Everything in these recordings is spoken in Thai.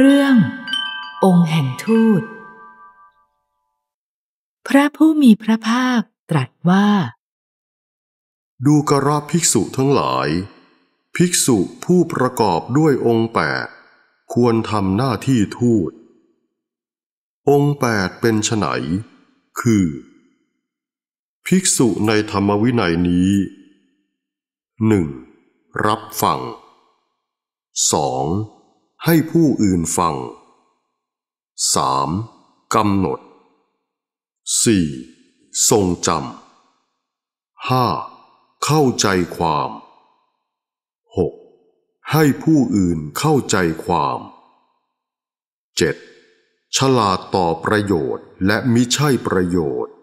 เรื่อง องค์แห่งทูต พระผู้มีพระภาคตรัสว่า ดูกระภิกษุทั้งหลาย ภิกษุผู้ประกอบด้วยองค์แปด ควรทำหน้าที่ทูต องค์แปดเป็นไฉนคือ ภิกษุในธรรมวินัยนี้หนึ่งรับฟังสองให้ผู้อื่นฟัง 3. กำหนด 4. ทรงจำ 5. เข้าใจความ 6. ให้ผู้อื่นเข้าใจความ 7. ฉลาดต่อประโยชน์และมิใช่ประโยชน์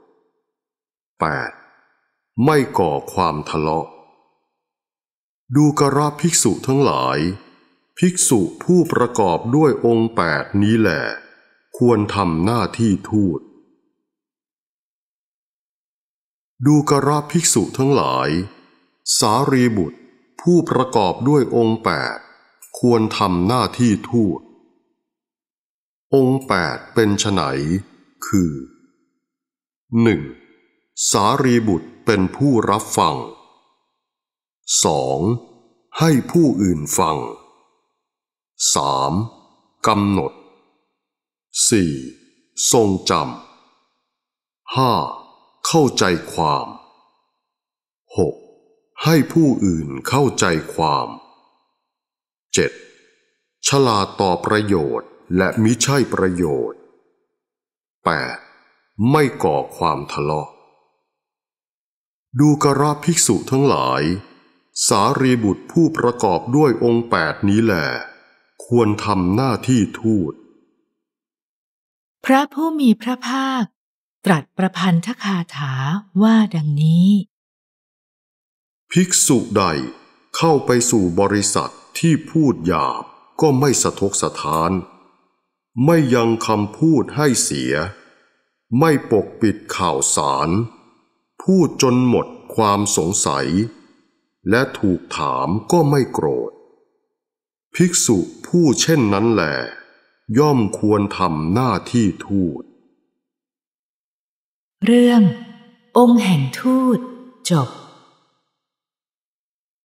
8. ไม่ก่อความทะเลาะ ดูกระราภิกษุทั้งหลายภิกษุผู้ประกอบด้วยองค์แปดนี้แหละควรทำหน้าที่ทูตดูกระภิกษุทั้งหลาย สารีบุตร ผู้ประกอบด้วยองค์แปด ควรทำหน้าที่ทูตองค์แปดเป็นไหนคือ 1. สารีบุตรเป็นผู้รับฟัง 2. ให้ผู้อื่นฟังสามกำหนดสี่ทรงจำห้าเข้าใจความหกให้ผู้อื่นเข้าใจความเจ็ดฉลาดต่อประโยชน์และมิใช่ประโยชน์แปดไม่ก่อความทะเลาะ ดูกราภิกษุทั้งหลาย สารีบุตรผู้ประกอบด้วยองค์แปดนี้แหละควรทำหน้าที่ทูต พระผู้มีพระภาคตรัสประพันธคาถาว่าดังนี้ ภิกษุใดเข้าไปสู่บริษัทที่พูดหยาบก็ไม่สะทกสะทาน ไม่ยังคำพูดให้เสีย ไม่ปกปิดข่าวสาร พูดจนหมดความสงสัย และถูกถามก็ไม่โกรธภิกษุผู้เช่นนั้นแหลย่อมควรทำหน้าที่ทูตเรื่อง องค์แห่งทูตจบ